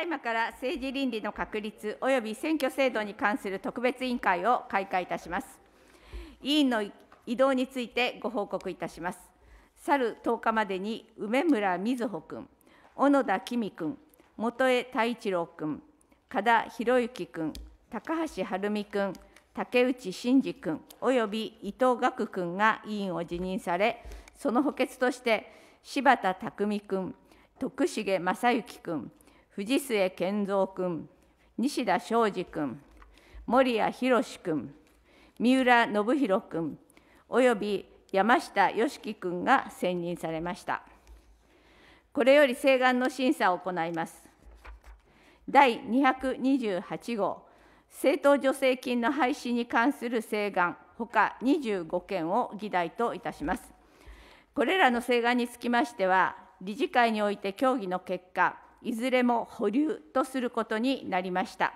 た今から政治倫理の確立及び選挙制度に関する特別委員会を開会いたします。委員の移動についてご報告いたします。去る10日までに梅村瑞穂君、小野田紀美君、元江太一郎君、加田博之君、高橋晴美君、竹内真二君および伊藤岳君が委員を辞任され、その補欠として柴田匠君、徳重正幸君、藤末健三君、西田昌司君、森谷博君、三浦信弘君、および山下義樹君が選任されました。これより請願の審査を行います。第228号、政党助成金の廃止に関する請願、ほか25件を議題といたします。これらの請願につきましては、理事会において協議の結果、いずれも保留とすることになりました。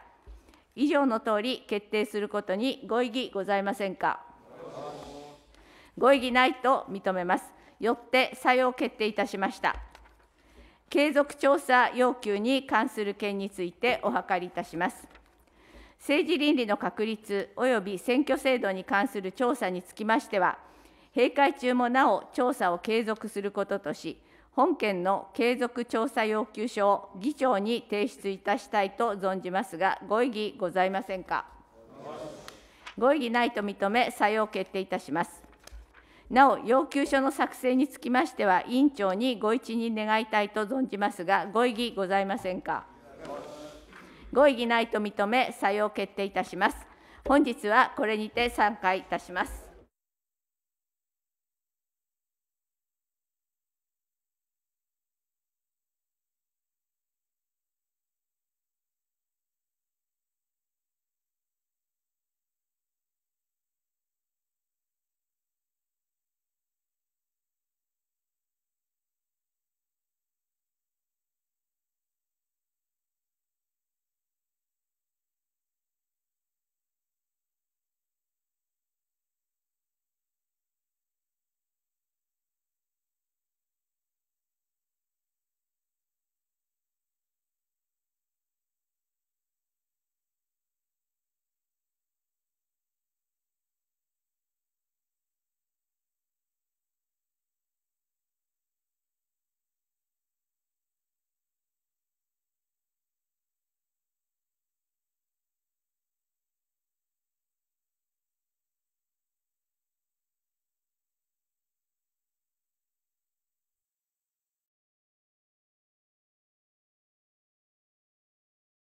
以上のとおり決定することにご異議ございませんか。ご異議ないと認めます。よって採用決定いたしました。継続調査要求に関する件についてお諮りいたします。政治倫理の確立及び選挙制度に関する調査につきましては、閉会中もなお調査を継続することとし、本件の継続調査要求書を議長に提出いたしたいと存じますが、ご異議ございませんか。ご異議ないと認め、採用決定いたします。なお、要求書の作成につきましては、委員長にご一任願いたいと存じますが、ご異議ございませんか。ご異議ないと認め、採用決定いたします。本日はこれにて散会いたします。